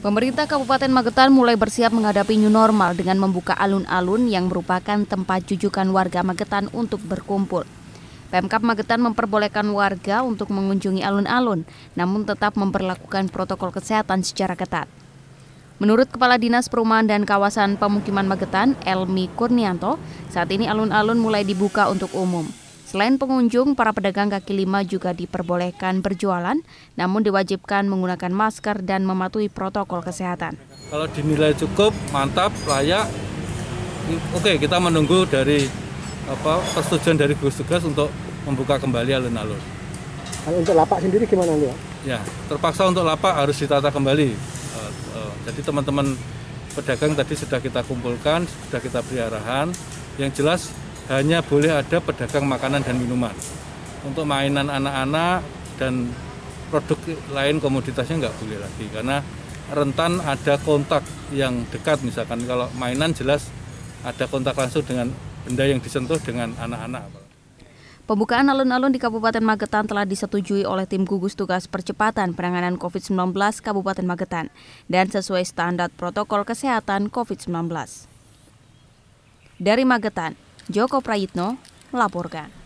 Pemerintah Kabupaten Magetan mulai bersiap menghadapi new normal dengan membuka alun-alun yang merupakan tempat jujukan warga Magetan untuk berkumpul. Pemkap Magetan memperbolehkan warga untuk mengunjungi alun-alun, namun tetap memperlakukan protokol kesehatan secara ketat. Menurut Kepala Dinas Perumahan dan Kawasan Pemukiman Magetan, Elmi Kurnianto, saat ini alun-alun mulai dibuka untuk umum. Selain pengunjung, para pedagang kaki lima juga diperbolehkan berjualan, namun diwajibkan menggunakan masker dan mematuhi protokol kesehatan. Kalau dinilai cukup, mantap, layak, oke kita menunggu dari apa persetujuan dari gugus tugas untuk membuka kembali alun-alun. untuk lapak sendiri gimana nih? Ya, terpaksa untuk lapak harus ditata kembali. Eh, eh, jadi teman-teman pedagang tadi sudah kita kumpulkan, sudah kita beri arahan. Yang jelas hanya boleh ada pedagang makanan dan minuman. Untuk mainan anak-anak dan produk lain komoditasnya nggak boleh lagi karena rentan ada kontak yang dekat misalkan kalau mainan jelas ada kontak langsung dengan benda yang disentuh dengan anak-anak. Pembukaan alun-alun di Kabupaten Magetan telah disetujui oleh tim gugus tugas percepatan penanganan COVID-19 Kabupaten Magetan dan sesuai standar protokol kesehatan COVID-19. Dari Magetan, Joko Prayitno melaporkan.